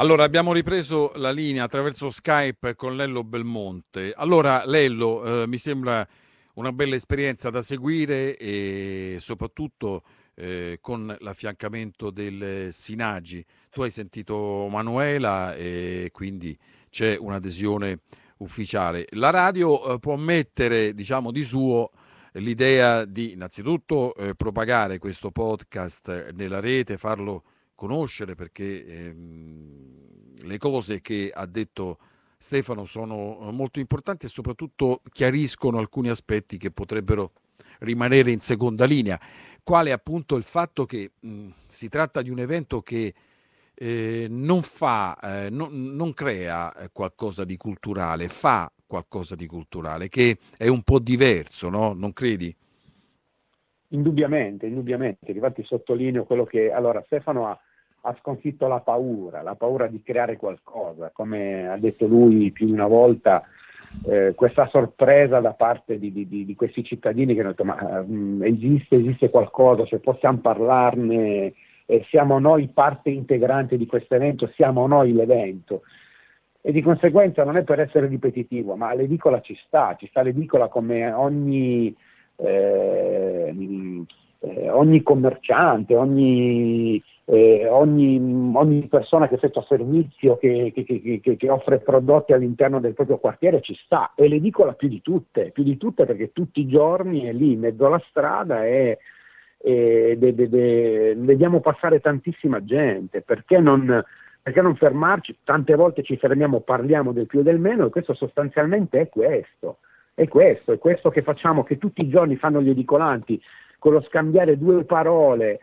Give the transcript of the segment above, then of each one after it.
Allora, abbiamo ripreso la linea attraverso Skype con Lello Belmonte. Allora, Lello, eh, mi sembra una bella esperienza da seguire e soprattutto eh, con l'affiancamento del Sinagi. Tu hai sentito Manuela e quindi c'è un'adesione ufficiale. La radio eh, può mettere, diciamo, di suo l'idea di innanzitutto eh, propagare questo podcast nella rete, farlo conoscere perché ehm, le cose che ha detto Stefano sono eh, molto importanti e soprattutto chiariscono alcuni aspetti che potrebbero rimanere in seconda linea, quale appunto il fatto che mh, si tratta di un evento che eh, non, fa, eh, no, non crea eh, qualcosa di culturale, fa qualcosa di culturale, che è un po' diverso, no? Non credi? Indubbiamente, indubbiamente, infatti sottolineo quello che allora Stefano ha ha sconfitto la paura, la paura di creare qualcosa, come ha detto lui più di una volta. Eh, questa sorpresa da parte di, di, di, questi cittadini che hanno detto ma mh, mm, esiste, esiste qualcosa, cioè possiamo parlarne, eh, siamo noi parte integrante di questo evento, siamo noi l'evento e di conseguenza non è per essere ripetitivo, ma l'edicola ci sta, ci sta l'edicola come ogni, eh, mm, eh ogni commerciante, ogni eh, ogni, ogni, persona che effettua servizio, che, che, che, che, offre prodotti all'interno del proprio quartiere ci sta e le dico la più di tutte, più di tutte perché tutti i giorni è lì in mezzo alla strada e, vediamo passare tantissima gente, perché non, perché non fermarci? Tante volte ci fermiamo, parliamo del più e del meno e questo sostanzialmente è questo, è questo, è questo che facciamo, che tutti i giorni fanno gli edicolanti, con lo scambiare due parole,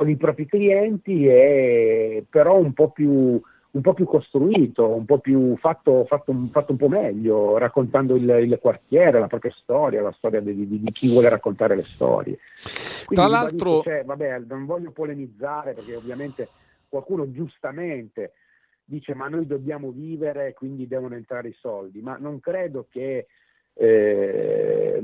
con i propri clienti, e, però un po' più un po' più costruito, un po' più fatto, fatto, fatto un po' meglio, raccontando il, il, quartiere, la propria storia, la storia di, di, di chi vuole raccontare le storie. Quindi, Tra l'altro, cioè, vabbè, non voglio polemizzare perché ovviamente qualcuno giustamente dice ma noi dobbiamo vivere quindi devono entrare i soldi, ma non credo che eh,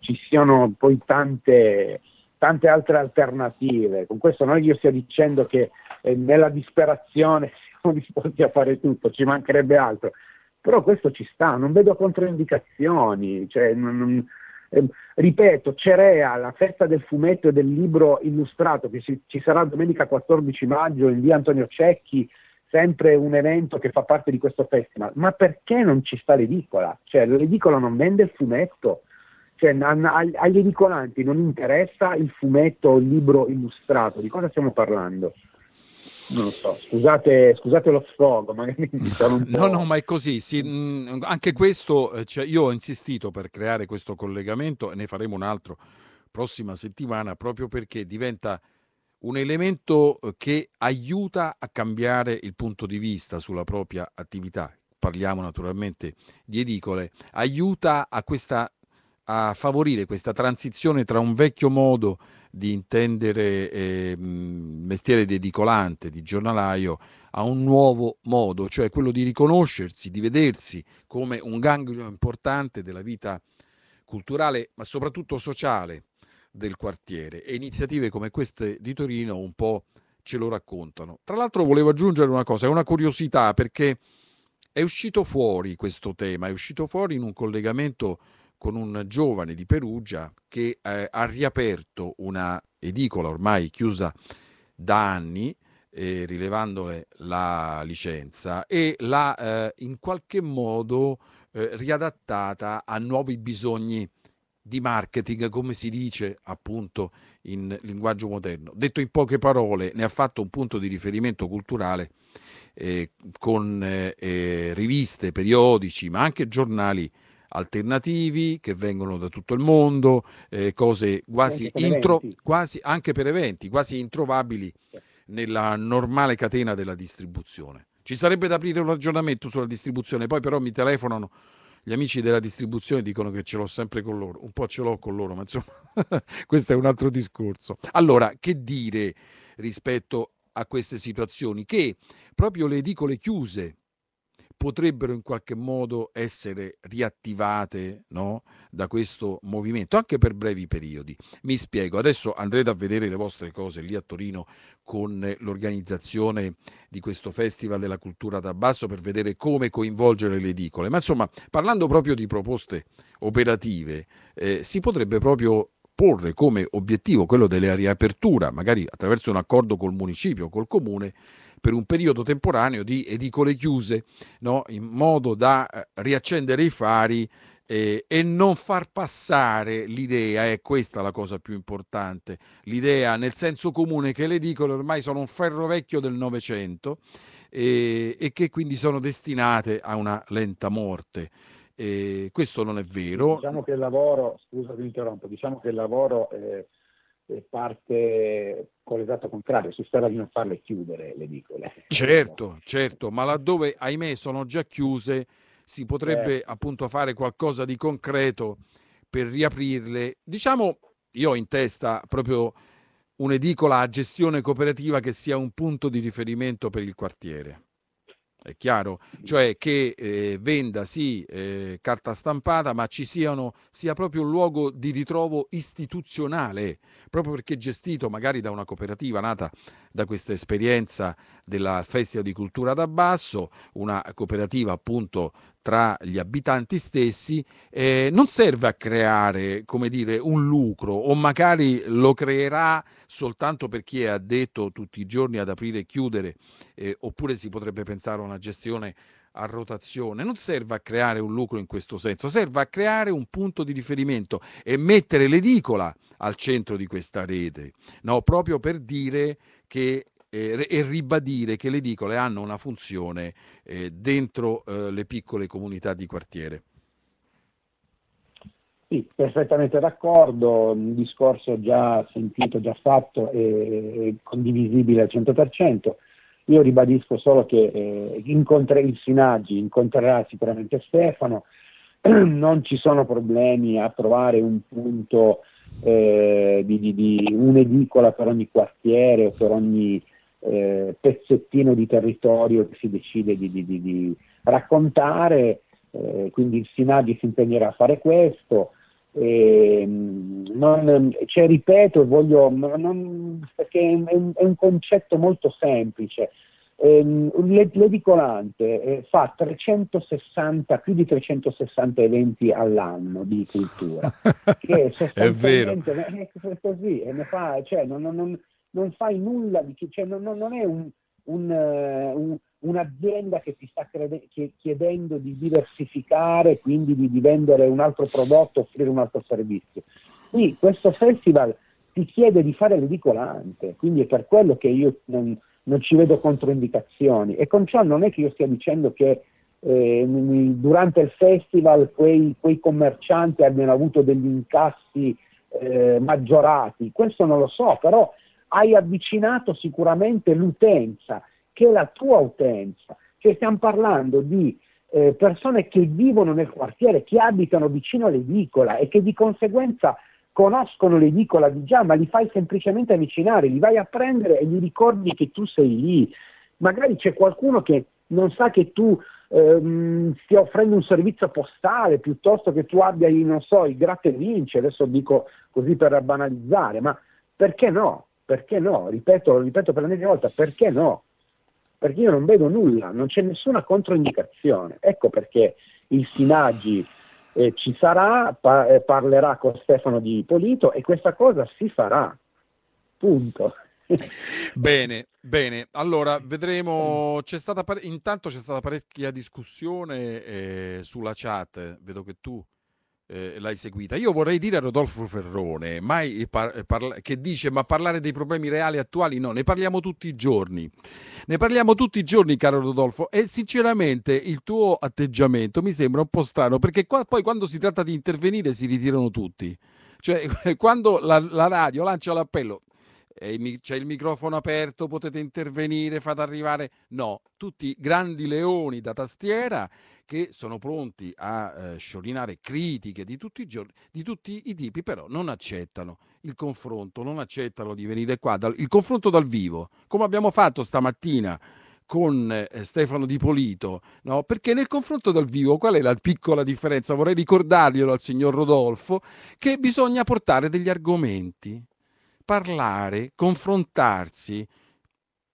ci siano poi tante tante altre alternative. Con questo non è che io stia dicendo che eh, nella disperazione siamo disposti a fare tutto, ci mancherebbe altro, però questo ci sta, non vedo controindicazioni, cioè, non, non, eh, ripeto, Cerea, la festa del fumetto e del libro illustrato che ci, ci sarà domenica 14 maggio in via Antonio Cecchi, sempre un evento che fa parte di questo festival, ma perché non ci sta l'edicola? Cioè l'edicola non vende il fumetto, cioè, agli edicolanti non interessa il fumetto, o il libro illustrato, di cosa stiamo parlando? non lo so, scusate, scusate lo sfogo, magari diciamo un po'. No, no, ma è così. Sì. anche questo, eh, cioè, io ho insistito per creare questo collegamento e ne faremo un altro prossima settimana proprio perché diventa un elemento eh, che aiuta a cambiare il punto di vista sulla propria attività. Parliamo naturalmente di edicole, aiuta a questa a favorire questa transizione tra un vecchio modo di intendere eh, mestiere di edicolante, di giornalaio, a un nuovo modo, cioè quello di riconoscersi, di vedersi come un ganglio importante della vita culturale, ma soprattutto sociale del quartiere. E iniziative come queste di Torino un po' ce lo raccontano. Tra l'altro volevo aggiungere una cosa, è una curiosità perché è uscito fuori questo tema, è uscito fuori in un collegamento con un giovane di Perugia che eh, ha riaperto una edicola ormai chiusa da anni, eh, rilevandole la licenza, e l'ha eh, in qualche modo eh, riadattata a nuovi bisogni di marketing, come si dice appunto in linguaggio moderno. Detto in poche parole, ne ha fatto un punto di riferimento culturale eh, con eh, riviste, periodici, ma anche giornali alternativi che vengono da tutto il mondo, eh, cose quasi, anche intro, quasi, anche per eventi, quasi introvabili nella normale catena della distribuzione. Ci sarebbe da aprire un ragionamento sulla distribuzione, poi però mi telefonano gli amici della distribuzione dicono che ce l'ho sempre con loro, un po' ce l'ho con loro, ma insomma questo è un altro discorso. Allora, che dire rispetto a queste situazioni? Che proprio le edicole chiuse, potrebbero in qualche modo essere riattivate no, da questo movimento, anche per brevi periodi. Mi spiego, adesso andrete a vedere le vostre cose lì a Torino con l'organizzazione di questo Festival della Cultura da Basso per vedere come coinvolgere le edicole, ma insomma parlando proprio di proposte operative, eh, si potrebbe proprio porre come obiettivo quello della riapertura, magari attraverso un accordo col municipio, col comune, per un periodo temporaneo di edicole chiuse, no? in modo da eh, riaccendere i fari eh, e non far passare l'idea, è questa la cosa più importante, l'idea nel senso comune che le edicole ormai sono un ferro vecchio del Novecento eh, e che quindi sono destinate a una lenta morte. Eh, questo non è vero. Diciamo che il lavoro, scusa vi interrompo, diciamo che il lavoro parte con l'esatto contrario, si spera di non farle chiudere le edicole. Certo, certo, ma laddove ahimè sono già chiuse si potrebbe eh. appunto fare qualcosa di concreto per riaprirle. Diciamo, io ho in testa proprio un'edicola a gestione cooperativa che sia un punto di riferimento per il quartiere è chiaro, cioè che eh, venda sì eh, carta stampata, ma ci siano, sia proprio un luogo di ritrovo istituzionale, proprio perché gestito magari da una cooperativa nata da questa esperienza della Festival di Cultura da Basso, una cooperativa appunto tra gli abitanti stessi, eh, non serve a creare come dire, un lucro o magari lo creerà soltanto per chi è addetto tutti i giorni ad aprire e chiudere, eh, oppure si potrebbe pensare a una gestione a rotazione, non serve a creare un lucro in questo senso, serve a creare un punto di riferimento e mettere l'edicola al centro di questa rete, no? proprio per dire che, eh, e ribadire che le edicole hanno una funzione eh, dentro eh, le piccole comunità di quartiere. Sì, perfettamente d'accordo, un discorso già sentito, già fatto e condivisibile al 100%. Io ribadisco solo che eh, incontre, il Sinaggi incontrerà sicuramente Stefano, non ci sono problemi a trovare un punto eh, di, di, di, un'edicola per ogni quartiere o per ogni eh, pezzettino di territorio che si decide di, di raccontare, eh, quindi il Sinaghi si impegnerà a fare questo. E, ehm, non, cioè, ripeto, voglio, non, perché è un, è un concetto molto semplice, ehm, l'edicolante eh, fa 360, più di 360 eventi all'anno di cultura, che è vero. È così, fa, cioè, non, non, non, fai nulla, di, cioè, non, non, è un, un, eh, un, un'azienda che ti sta crede- chiedendo di diversificare, quindi di, di vendere un altro prodotto, offrire un altro servizio. Qui questo festival ti chiede di fare l'edicolante, quindi è per quello che io non, non ci vedo controindicazioni e con ciò non è che io stia dicendo che eh, durante il festival quei, quei, commercianti abbiano avuto degli incassi eh, maggiorati, questo non lo so, però hai avvicinato sicuramente l'utenza, che è la tua utenza, cioè stiamo parlando di eh, persone che vivono nel quartiere, che abitano vicino all'edicola e che di conseguenza conoscono l'edicola di già, ma li fai semplicemente avvicinare, li vai a prendere e gli ricordi che tu sei lì. Magari c'è qualcuno che non sa che tu ehm, stia offrendo un servizio postale piuttosto che tu abbia, non so, il gratte vince, adesso dico così per banalizzare, ma perché no? Perché no? Ripeto, lo ripeto per l'ennesima volta, perché no? Perché io non vedo nulla, non c'è nessuna controindicazione. Ecco perché il Sinaggi eh, ci sarà, pa- eh, parlerà con Stefano Di Polito e questa cosa si farà. Punto. bene, bene. Allora vedremo. C'è stata pare... Intanto c'è stata parecchia discussione eh, sulla chat. Vedo che tu eh, l'hai seguita. Io vorrei dire a Rodolfo Ferrone par- eh, par- che dice ma parlare dei problemi reali attuali no, ne parliamo tutti i giorni. Ne parliamo tutti i giorni, caro Rodolfo, e sinceramente il tuo atteggiamento mi sembra un po' strano perché qua, poi quando si tratta di intervenire si ritirano tutti. Cioè, quando la, la radio lancia l'appello, eh, c'è il microfono aperto, potete intervenire, fate arrivare. No, tutti grandi leoni da tastiera che sono pronti a eh, sciorinare critiche di tutti, i giorni, di tutti i tipi, però non accettano il confronto, non accettano di venire qua, dal, il confronto dal vivo, come abbiamo fatto stamattina con eh, Stefano Di Polito, no? perché nel confronto dal vivo qual è la piccola differenza? Vorrei ricordarglielo al signor Rodolfo, che bisogna portare degli argomenti, parlare, confrontarsi,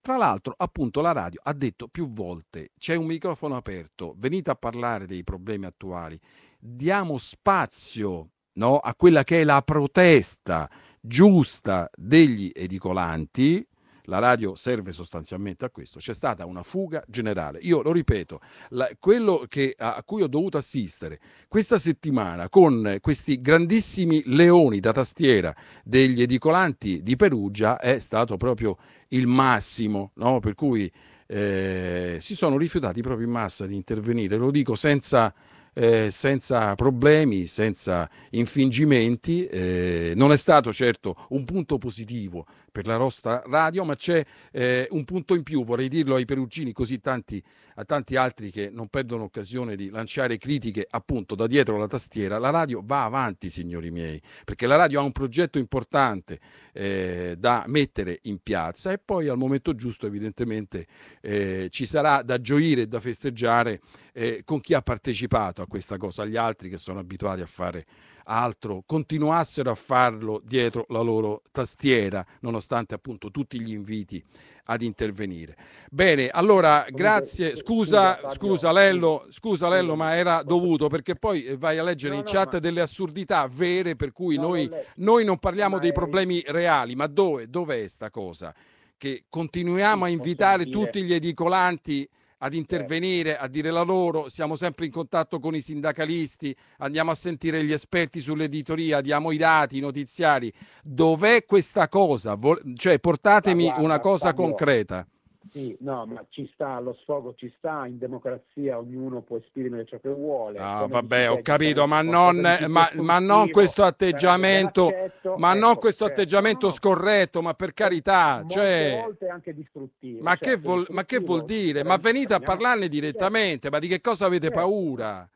tra l'altro, appunto, la radio ha detto più volte, c'è un microfono aperto, venite a parlare dei problemi attuali, diamo spazio no, a quella che è la protesta giusta degli edicolanti, la radio serve sostanzialmente a questo, c'è stata una fuga generale. Io lo ripeto, la, quello che, a, a, cui ho dovuto assistere questa settimana con questi grandissimi leoni da tastiera degli edicolanti di Perugia è stato proprio il massimo, no? per cui eh, si sono rifiutati proprio in massa di intervenire, lo dico senza eh, senza problemi, senza infingimenti. Eh, non è stato certo un punto positivo per la nostra radio, ma c'è eh, un punto in più, vorrei dirlo ai perugini, così tanti, a tanti altri che non perdono occasione di lanciare critiche appunto da dietro la tastiera. La radio va avanti, signori miei, perché la radio ha un progetto importante eh, da mettere in piazza e poi al momento giusto evidentemente eh, ci sarà da gioire e da festeggiare eh, con chi ha partecipato a questa cosa gli altri che sono abituati a fare altro, continuassero a farlo dietro la loro tastiera, nonostante appunto tutti gli inviti ad intervenire. Bene, allora grazie, scusa, scusa Lello, scusa Lello, ma era dovuto perché poi vai a leggere in chat delle assurdità vere per cui noi, noi non parliamo dei problemi reali, ma dove, dove è sta cosa? Che continuiamo a invitare tutti gli edicolanti ad certo. intervenire, a dire la loro, siamo sempre in contatto con i sindacalisti, andiamo a sentire gli esperti sull'editoria, diamo i dati, i notiziari. Dov'è questa cosa? Vol- cioè portatemi guarda, una cosa Fabio, concreta. Sì, no, ma ci sta, lo sfogo ci sta, in democrazia ognuno può esprimere ciò che vuole. Ah, vabbè, ho capito, ma non, ma, ma non, questo atteggiamento, accetto, ma non questo certo. atteggiamento no, scorretto, ma per carità, cioè... Ma, cioè, che distruttivo, ma, che vuol, dire? Ma venite a parlarne direttamente, certo. ma di che cosa avete certo. paura?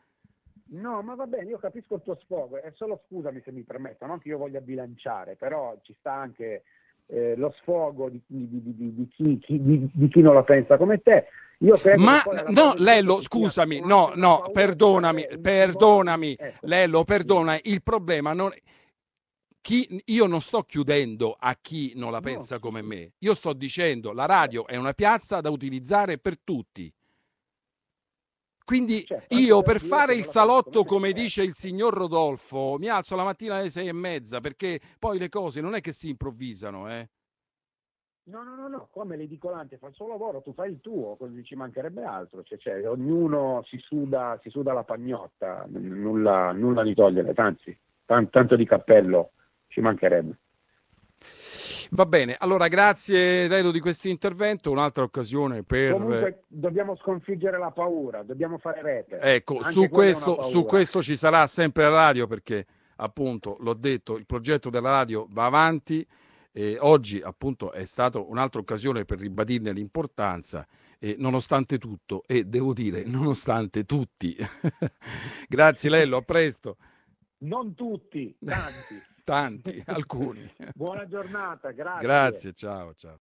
No, ma va bene, io capisco il tuo sfogo, è solo scusami se mi permetto, non che io voglia bilanciare, però ci sta anche eh, lo sfogo di, di, di, chi, di, chi, non la pensa come te. Io credo Ma no, Lello, scusami, no, no, perdonami, perdonami, eh, Lello, perdona, il problema non chi, io non sto chiudendo a chi non la pensa come me, io sto dicendo che la radio è una piazza da utilizzare per tutti. Quindi certo, io per fare il salotto, come eh. dice il signor Rodolfo, mi alzo la mattina alle sei e mezza perché poi le cose non è che si improvvisano, eh. No, no, no, no, come l'edicolante fa il suo lavoro, tu fai il tuo, così ci mancherebbe altro, cioè, cioè, ognuno si suda, si suda la pagnotta, nulla, nulla di togliere, anzi, tanto di cappello ci mancherebbe. Va bene, allora grazie Redo di questo intervento, un'altra occasione per... Comunque eh, dobbiamo sconfiggere la paura, dobbiamo fare rete. Ecco, su questo, su questo, ci sarà sempre la radio perché appunto l'ho detto, il progetto della radio va avanti e oggi appunto è stata un'altra occasione per ribadirne l'importanza e nonostante tutto e devo dire nonostante tutti. grazie Lello, a presto. Non tutti, tanti. tanti, alcuni. Buona giornata, grazie. Grazie, ciao, ciao.